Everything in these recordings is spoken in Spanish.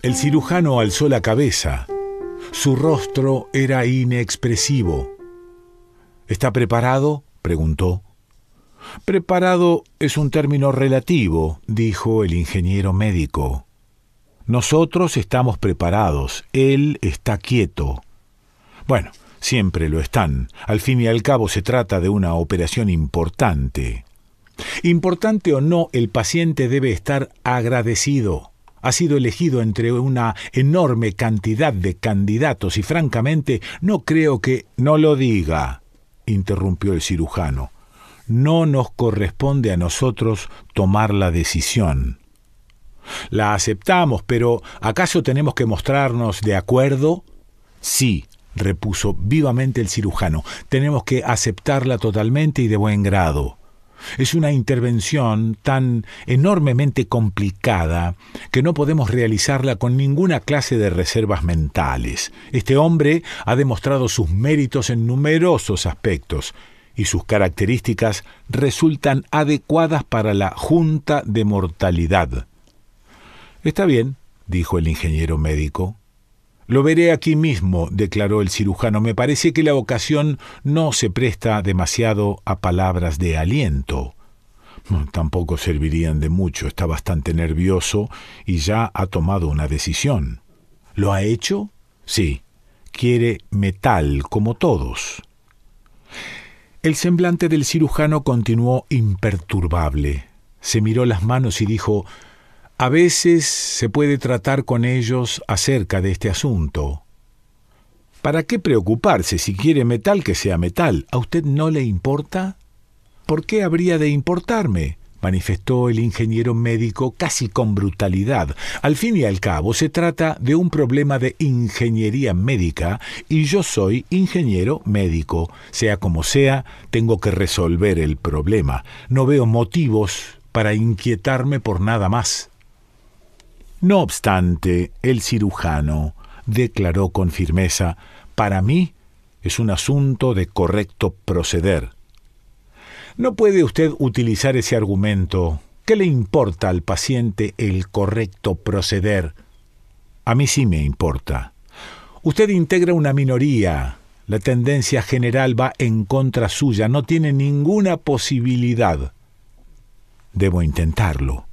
El cirujano alzó la cabeza. Su rostro era inexpresivo. ¿Está preparado? preguntó. Preparado es un término relativo, dijo el ingeniero médico. Nosotros estamos preparados, él está quieto. Bueno, siempre lo están. Al fin y al cabo se trata de una operación importante. Importante o no, el paciente debe estar agradecido ha sido elegido entre una enorme cantidad de candidatos y francamente no creo que... No lo diga, interrumpió el cirujano. No nos corresponde a nosotros tomar la decisión. La aceptamos, pero ¿acaso tenemos que mostrarnos de acuerdo? Sí, repuso vivamente el cirujano, tenemos que aceptarla totalmente y de buen grado. Es una intervención tan enormemente complicada que no podemos realizarla con ninguna clase de reservas mentales. Este hombre ha demostrado sus méritos en numerosos aspectos y sus características resultan adecuadas para la junta de mortalidad. Está bien, dijo el ingeniero médico, lo veré aquí mismo, declaró el cirujano. Me parece que la ocasión no se presta demasiado a palabras de aliento. Mm, tampoco servirían de mucho. Está bastante nervioso y ya ha tomado una decisión. ¿Lo ha hecho? Sí. Quiere metal, como todos. El semblante del cirujano continuó imperturbable. Se miró las manos y dijo a veces se puede tratar con ellos acerca de este asunto. ¿Para qué preocuparse si quiere metal que sea metal? ¿A usted no le importa? ¿Por qué habría de importarme? manifestó el ingeniero médico casi con brutalidad. Al fin y al cabo, se trata de un problema de ingeniería médica y yo soy ingeniero médico. Sea como sea, tengo que resolver el problema. No veo motivos para inquietarme por nada más. No obstante, el cirujano declaró con firmeza, para mí es un asunto de correcto proceder. No puede usted utilizar ese argumento. ¿Qué le importa al paciente el correcto proceder? A mí sí me importa. Usted integra una minoría. La tendencia general va en contra suya. No tiene ninguna posibilidad. Debo intentarlo.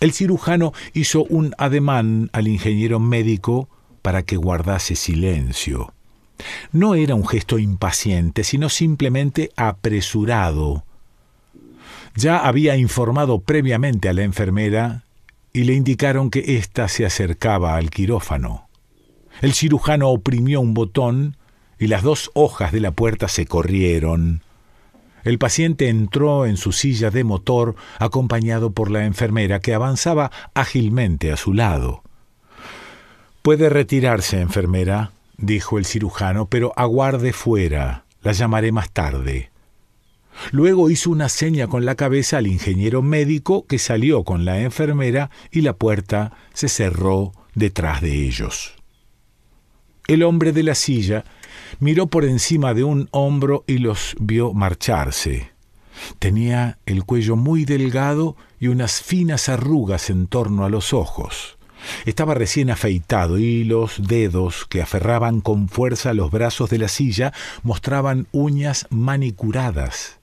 El cirujano hizo un ademán al ingeniero médico para que guardase silencio. No era un gesto impaciente, sino simplemente apresurado. Ya había informado previamente a la enfermera y le indicaron que ésta se acercaba al quirófano. El cirujano oprimió un botón y las dos hojas de la puerta se corrieron. El paciente entró en su silla de motor acompañado por la enfermera que avanzaba ágilmente a su lado. Puede retirarse, enfermera, dijo el cirujano, pero aguarde fuera. La llamaré más tarde. Luego hizo una seña con la cabeza al ingeniero médico que salió con la enfermera y la puerta se cerró detrás de ellos. El hombre de la silla miró por encima de un hombro y los vio marcharse. Tenía el cuello muy delgado y unas finas arrugas en torno a los ojos. Estaba recién afeitado y los dedos que aferraban con fuerza los brazos de la silla mostraban uñas manicuradas.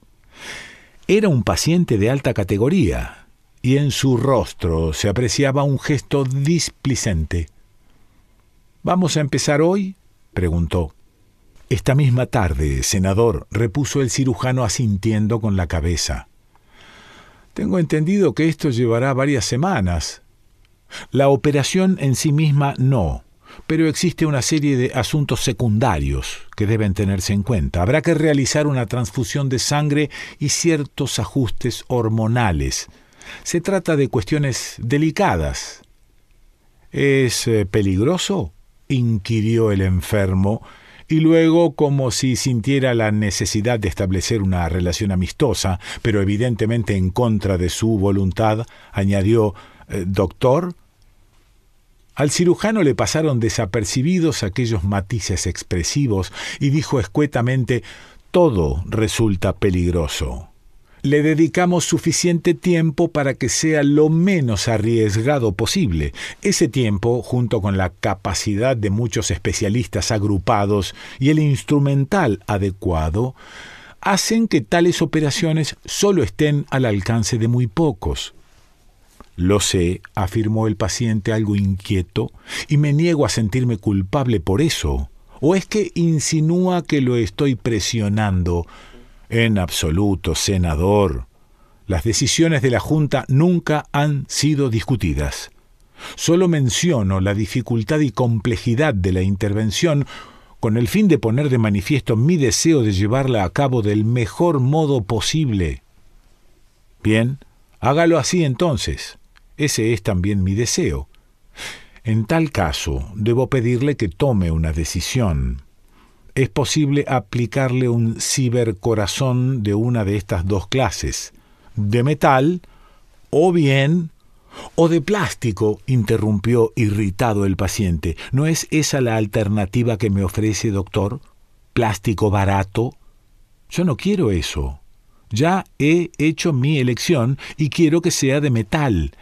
Era un paciente de alta categoría y en su rostro se apreciaba un gesto displicente. ¿Vamos a empezar hoy? preguntó. Esta misma tarde, senador, repuso el cirujano asintiendo con la cabeza. Tengo entendido que esto llevará varias semanas. La operación en sí misma no, pero existe una serie de asuntos secundarios que deben tenerse en cuenta. Habrá que realizar una transfusión de sangre y ciertos ajustes hormonales. Se trata de cuestiones delicadas. ¿Es eh, peligroso? inquirió el enfermo, y luego como si sintiera la necesidad de establecer una relación amistosa, pero evidentemente en contra de su voluntad, añadió eh, Doctor. Al cirujano le pasaron desapercibidos aquellos matices expresivos y dijo escuetamente Todo resulta peligroso le dedicamos suficiente tiempo para que sea lo menos arriesgado posible. Ese tiempo, junto con la capacidad de muchos especialistas agrupados y el instrumental adecuado, hacen que tales operaciones solo estén al alcance de muy pocos. Lo sé, afirmó el paciente algo inquieto, y me niego a sentirme culpable por eso. ¿O es que insinúa que lo estoy presionando? En absoluto, senador. Las decisiones de la Junta nunca han sido discutidas. Solo menciono la dificultad y complejidad de la intervención con el fin de poner de manifiesto mi deseo de llevarla a cabo del mejor modo posible. Bien, hágalo así entonces. Ese es también mi deseo. En tal caso, debo pedirle que tome una decisión es posible aplicarle un cibercorazón de una de estas dos clases, de metal o bien o de plástico, interrumpió irritado el paciente. ¿No es esa la alternativa que me ofrece, doctor? ¿Plástico barato? Yo no quiero eso. Ya he hecho mi elección y quiero que sea de metal.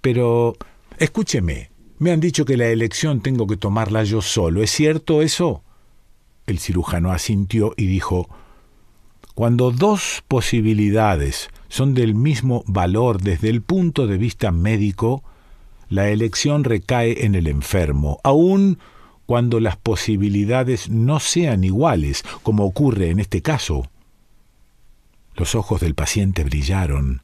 Pero... escúcheme, me han dicho que la elección tengo que tomarla yo solo. ¿Es cierto eso? El cirujano asintió y dijo, cuando dos posibilidades son del mismo valor desde el punto de vista médico, la elección recae en el enfermo, aun cuando las posibilidades no sean iguales, como ocurre en este caso. Los ojos del paciente brillaron.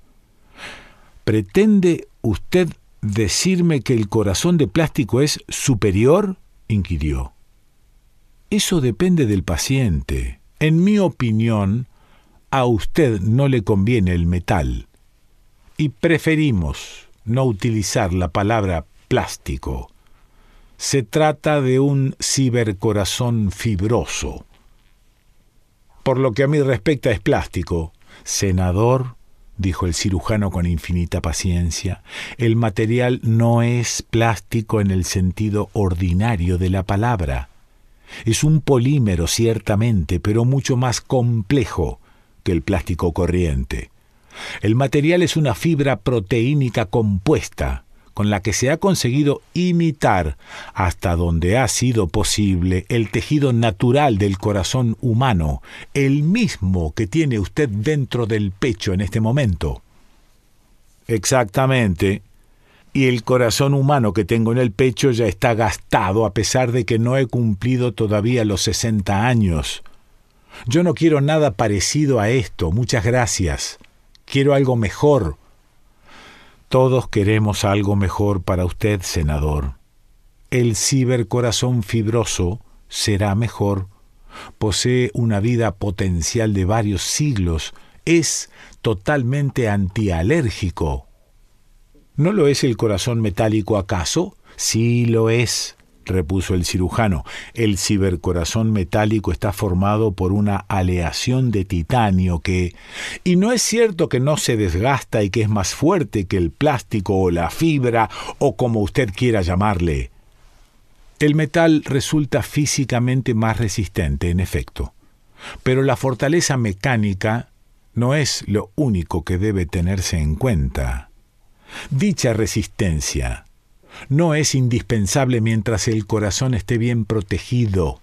¿Pretende usted decirme que el corazón de plástico es superior? inquirió. Eso depende del paciente. En mi opinión, a usted no le conviene el metal y preferimos no utilizar la palabra plástico. Se trata de un cibercorazón fibroso. Por lo que a mí respecta es plástico. Senador, dijo el cirujano con infinita paciencia, el material no es plástico en el sentido ordinario de la palabra. Es un polímero ciertamente, pero mucho más complejo que el plástico corriente. El material es una fibra proteínica compuesta, con la que se ha conseguido imitar, hasta donde ha sido posible, el tejido natural del corazón humano, el mismo que tiene usted dentro del pecho en este momento. Exactamente, y el corazón humano que tengo en el pecho ya está gastado a pesar de que no he cumplido todavía los 60 años. Yo no quiero nada parecido a esto, muchas gracias. Quiero algo mejor. Todos queremos algo mejor para usted, senador. El cibercorazón fibroso será mejor. Posee una vida potencial de varios siglos. Es totalmente antialérgico ¿No lo es el corazón metálico acaso? Sí lo es, repuso el cirujano. El cibercorazón metálico está formado por una aleación de titanio que... ¿Y no es cierto que no se desgasta y que es más fuerte que el plástico o la fibra o como usted quiera llamarle? El metal resulta físicamente más resistente, en efecto. Pero la fortaleza mecánica no es lo único que debe tenerse en cuenta. Dicha resistencia no es indispensable mientras el corazón esté bien protegido.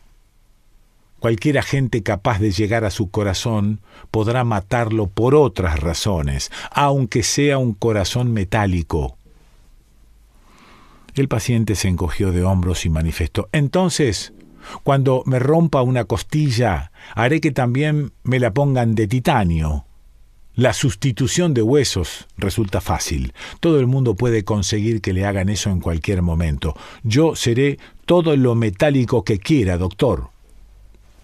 Cualquier agente capaz de llegar a su corazón podrá matarlo por otras razones, aunque sea un corazón metálico. El paciente se encogió de hombros y manifestó, entonces, cuando me rompa una costilla, haré que también me la pongan de titanio. La sustitución de huesos resulta fácil. Todo el mundo puede conseguir que le hagan eso en cualquier momento. Yo seré todo lo metálico que quiera, doctor.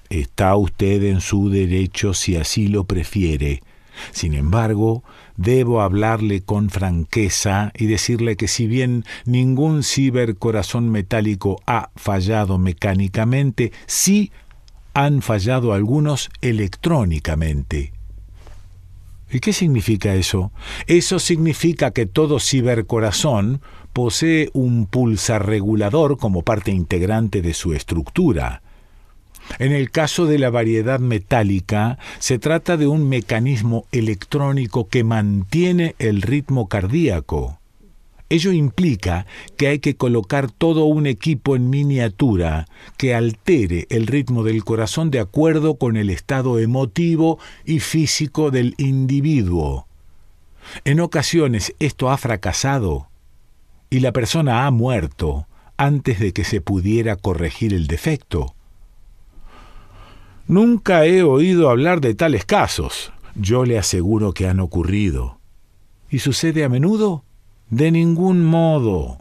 Está usted en su derecho si así lo prefiere. Sin embargo, debo hablarle con franqueza y decirle que si bien ningún cibercorazón metálico ha fallado mecánicamente, sí han fallado algunos electrónicamente. ¿Y qué significa eso? Eso significa que todo cibercorazón posee un pulsar regulador como parte integrante de su estructura. En el caso de la variedad metálica, se trata de un mecanismo electrónico que mantiene el ritmo cardíaco. Ello implica que hay que colocar todo un equipo en miniatura que altere el ritmo del corazón de acuerdo con el estado emotivo y físico del individuo. En ocasiones esto ha fracasado y la persona ha muerto antes de que se pudiera corregir el defecto. Nunca he oído hablar de tales casos. Yo le aseguro que han ocurrido. ¿Y sucede a menudo? De ningún modo,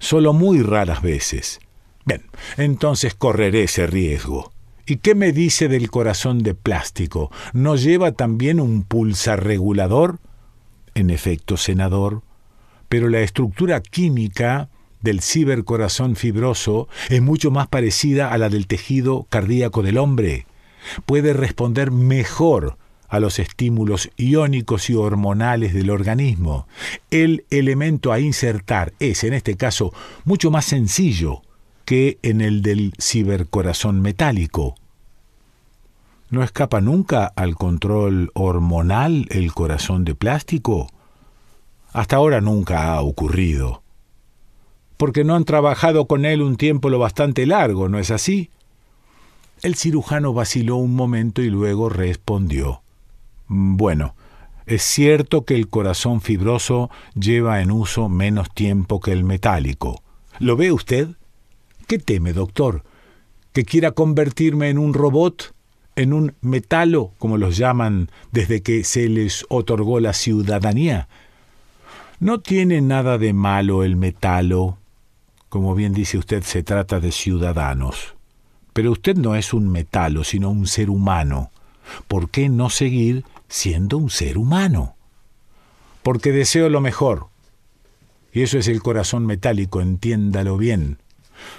solo muy raras veces. Bien, entonces correré ese riesgo. ¿Y qué me dice del corazón de plástico? ¿No lleva también un pulsarregulador, regulador? En efecto, senador, pero la estructura química del cibercorazón fibroso es mucho más parecida a la del tejido cardíaco del hombre. Puede responder mejor a los estímulos iónicos y hormonales del organismo. El elemento a insertar es, en este caso, mucho más sencillo que en el del cibercorazón metálico. ¿No escapa nunca al control hormonal el corazón de plástico? Hasta ahora nunca ha ocurrido. Porque no han trabajado con él un tiempo lo bastante largo, ¿no es así? El cirujano vaciló un momento y luego respondió. Mm, bueno, es cierto que el corazón fibroso lleva en uso menos tiempo que el metálico. ¿Lo ve usted? ¿Qué teme, doctor? ¿Que quiera convertirme en un robot? ¿En un metalo, como los llaman desde que se les otorgó la ciudadanía? No tiene nada de malo el metalo. Como bien dice usted, se trata de ciudadanos. Pero usted no es un metalo, sino un ser humano. ¿Por qué no seguir siendo un ser humano. Porque deseo lo mejor. Y eso es el corazón metálico, entiéndalo bien.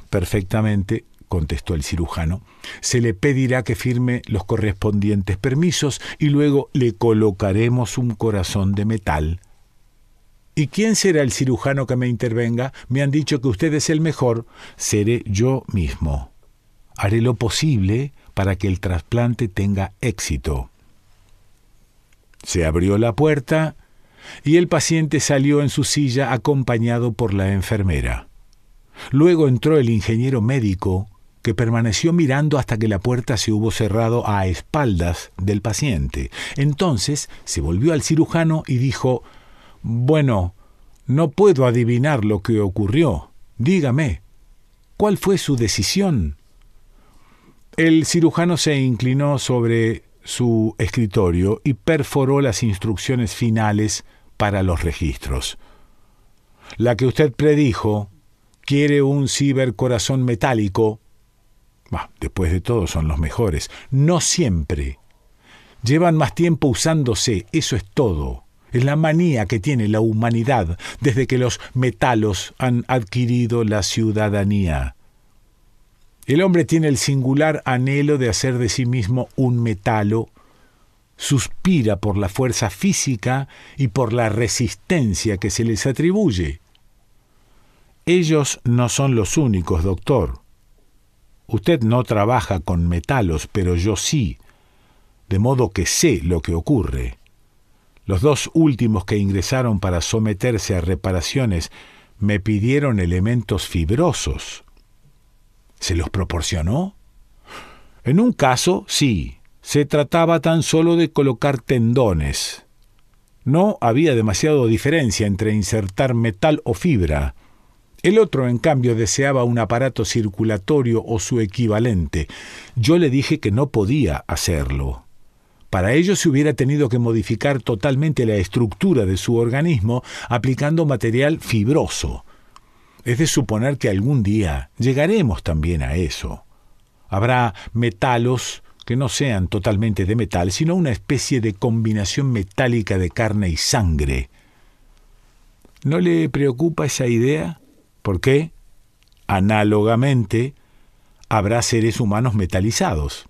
Perfectamente, contestó el cirujano. Se le pedirá que firme los correspondientes permisos y luego le colocaremos un corazón de metal. ¿Y quién será el cirujano que me intervenga? Me han dicho que usted es el mejor. Seré yo mismo. Haré lo posible para que el trasplante tenga éxito. Se abrió la puerta y el paciente salió en su silla acompañado por la enfermera. Luego entró el ingeniero médico, que permaneció mirando hasta que la puerta se hubo cerrado a espaldas del paciente. Entonces se volvió al cirujano y dijo Bueno, no puedo adivinar lo que ocurrió. Dígame, ¿cuál fue su decisión? El cirujano se inclinó sobre su escritorio y perforó las instrucciones finales para los registros. La que usted predijo quiere un cibercorazón metálico. después de todo son los mejores. No siempre. Llevan más tiempo usándose, eso es todo. Es la manía que tiene la humanidad desde que los metalos han adquirido la ciudadanía. El hombre tiene el singular anhelo de hacer de sí mismo un metalo, suspira por la fuerza física y por la resistencia que se les atribuye. Ellos no son los únicos, doctor. Usted no trabaja con metalos, pero yo sí, de modo que sé lo que ocurre. Los dos últimos que ingresaron para someterse a reparaciones me pidieron elementos fibrosos. ¿Se los proporcionó? En un caso, sí, se trataba tan solo de colocar tendones. No había demasiada diferencia entre insertar metal o fibra. El otro, en cambio, deseaba un aparato circulatorio o su equivalente. Yo le dije que no podía hacerlo. Para ello se hubiera tenido que modificar totalmente la estructura de su organismo aplicando material fibroso. Es de suponer que algún día llegaremos también a eso. Habrá metalos que no sean totalmente de metal, sino una especie de combinación metálica de carne y sangre. ¿No le preocupa esa idea? ¿Por qué? Análogamente, habrá seres humanos metalizados.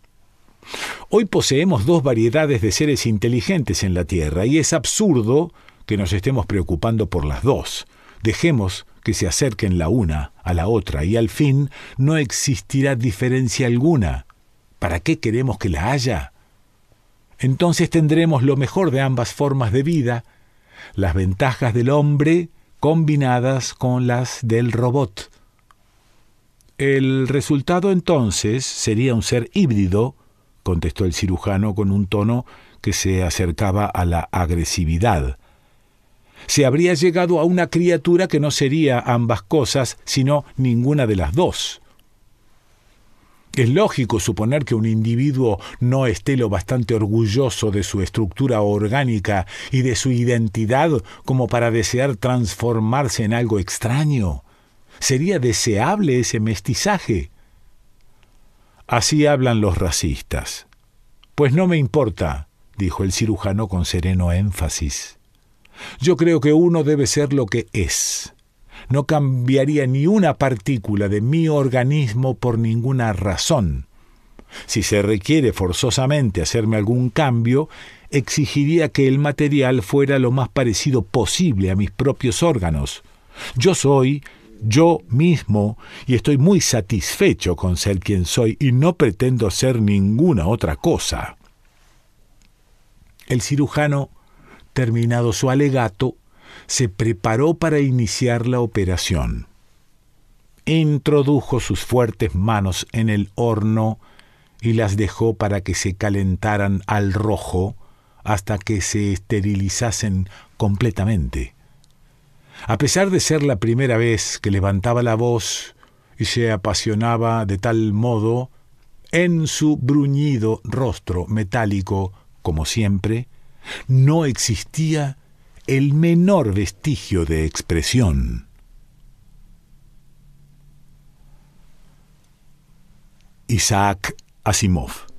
Hoy poseemos dos variedades de seres inteligentes en la Tierra y es absurdo que nos estemos preocupando por las dos. Dejemos que se acerquen la una a la otra y al fin no existirá diferencia alguna. ¿Para qué queremos que la haya? Entonces tendremos lo mejor de ambas formas de vida, las ventajas del hombre combinadas con las del robot. El resultado entonces sería un ser híbrido, contestó el cirujano con un tono que se acercaba a la agresividad se habría llegado a una criatura que no sería ambas cosas, sino ninguna de las dos. Es lógico suponer que un individuo no esté lo bastante orgulloso de su estructura orgánica y de su identidad como para desear transformarse en algo extraño. Sería deseable ese mestizaje. Así hablan los racistas. Pues no me importa, dijo el cirujano con sereno énfasis. Yo creo que uno debe ser lo que es. No cambiaría ni una partícula de mi organismo por ninguna razón. Si se requiere forzosamente hacerme algún cambio, exigiría que el material fuera lo más parecido posible a mis propios órganos. Yo soy yo mismo y estoy muy satisfecho con ser quien soy y no pretendo ser ninguna otra cosa. El cirujano Terminado su alegato, se preparó para iniciar la operación. Introdujo sus fuertes manos en el horno y las dejó para que se calentaran al rojo hasta que se esterilizasen completamente. A pesar de ser la primera vez que levantaba la voz y se apasionaba de tal modo, en su bruñido rostro metálico, como siempre, no existía el menor vestigio de expresión. Isaac Asimov